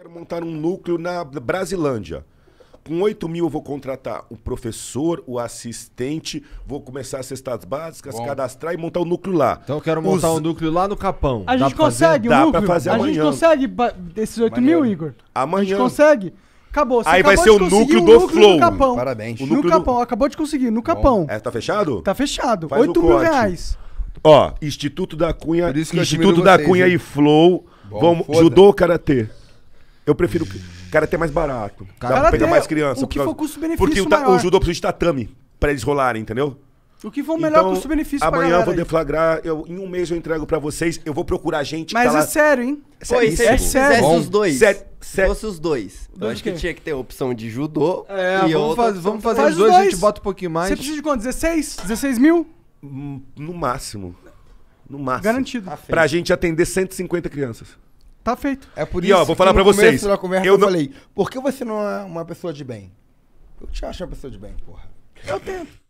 Quero montar um núcleo na Brasilândia. Com 8 mil eu vou contratar o professor, o assistente, vou começar as cestas básicas, Bom. cadastrar e montar o núcleo lá. Então eu quero montar Os... um núcleo lá no Capão. A gente consegue fazer? o núcleo? Dá pra fazer a gente consegue esses 8 mil, Igor? Amanhã. A gente consegue? Acabou. Você Aí vai ser o núcleo, núcleo do Flow. Capão. Parabéns. O núcleo no Capão. Do... Acabou de conseguir, no Capão. É, tá fechado? Tá fechado. Faz 8 mil corte. reais. Ó, Instituto da Cunha, Instituto da vocês, Cunha hein? e Flow Bom, judô, karatê. Eu prefiro Cara, é mais barato. Dá pra pegar mais criança. O que causa... for custo-benefício Porque o, ta... o judô precisa de tatame pra eles rolarem, entendeu? O que for o melhor então, custo-benefício pra Amanhã eu vou deflagrar, eu, em um mês eu entrego pra vocês, eu vou procurar gente. Mas tá é lá... sério, hein? É sério, Pô, é, sério. Se os dois. Sério. Se fosse os dois. Eu acho que tinha que ter a opção de judô. É, e vamos, faz, vamos fazer faz os dois, dois, a gente bota um pouquinho mais. Você precisa de quanto? 16? 16 mil? Hum, no máximo. No máximo. Garantido. Tá pra gente atender 150 crianças. Tá feito. É por e isso ó, vou falar para vocês. Conversa, eu, eu falei, por que você não é uma pessoa de bem? Eu te acho uma pessoa de bem, porra. Eu tento.